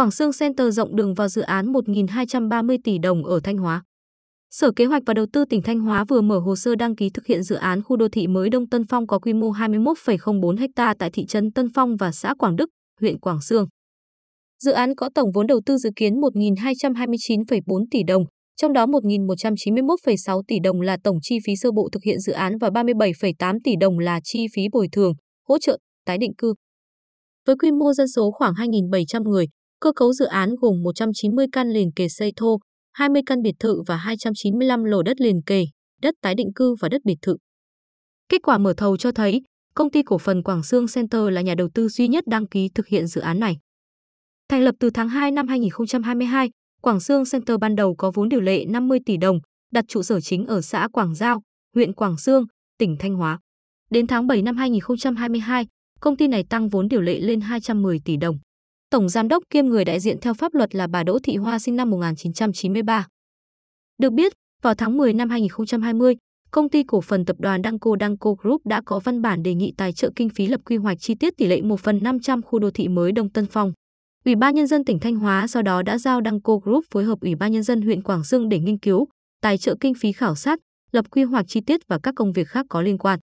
Quảng Sương Center rộng đường vào dự án 1.230 tỷ đồng ở Thanh Hóa. Sở Kế hoạch và Đầu tư tỉnh Thanh Hóa vừa mở hồ sơ đăng ký thực hiện dự án khu đô thị mới Đông Tân Phong có quy mô 21,04 ha tại thị trấn Tân Phong và xã Quảng Đức, huyện Quảng Sương. Dự án có tổng vốn đầu tư dự kiến 1.229,4 tỷ đồng, trong đó 1.191,6 tỷ đồng là tổng chi phí sơ bộ thực hiện dự án và 37,8 tỷ đồng là chi phí bồi thường, hỗ trợ, tái định cư. Với quy mô dân số khoảng 2.700 người, Cơ cấu dự án gồm 190 căn liền kề xây thô, 20 căn biệt thự và 295 lô đất liền kề, đất tái định cư và đất biệt thự. Kết quả mở thầu cho thấy, công ty cổ phần Quảng Sương Center là nhà đầu tư duy nhất đăng ký thực hiện dự án này. Thành lập từ tháng 2 năm 2022, Quảng Sương Center ban đầu có vốn điều lệ 50 tỷ đồng, đặt trụ sở chính ở xã Quảng Giao, huyện Quảng Sương, tỉnh Thanh Hóa. Đến tháng 7 năm 2022, công ty này tăng vốn điều lệ lên 210 tỷ đồng. Tổng Giám đốc kiêm người đại diện theo pháp luật là bà Đỗ Thị Hoa sinh năm 1993. Được biết, vào tháng 10 năm 2020, công ty cổ phần tập đoàn Đăng Cô Đăng Cô Group đã có văn bản đề nghị tài trợ kinh phí lập quy hoạch chi tiết tỷ lệ 1 phần 500 khu đô thị mới Đông Tân Phong. Ủy ban Nhân dân tỉnh Thanh Hóa sau đó đã giao Đăng Cô Group phối hợp Ủy ban Nhân dân huyện Quảng Dương để nghiên cứu, tài trợ kinh phí khảo sát, lập quy hoạch chi tiết và các công việc khác có liên quan.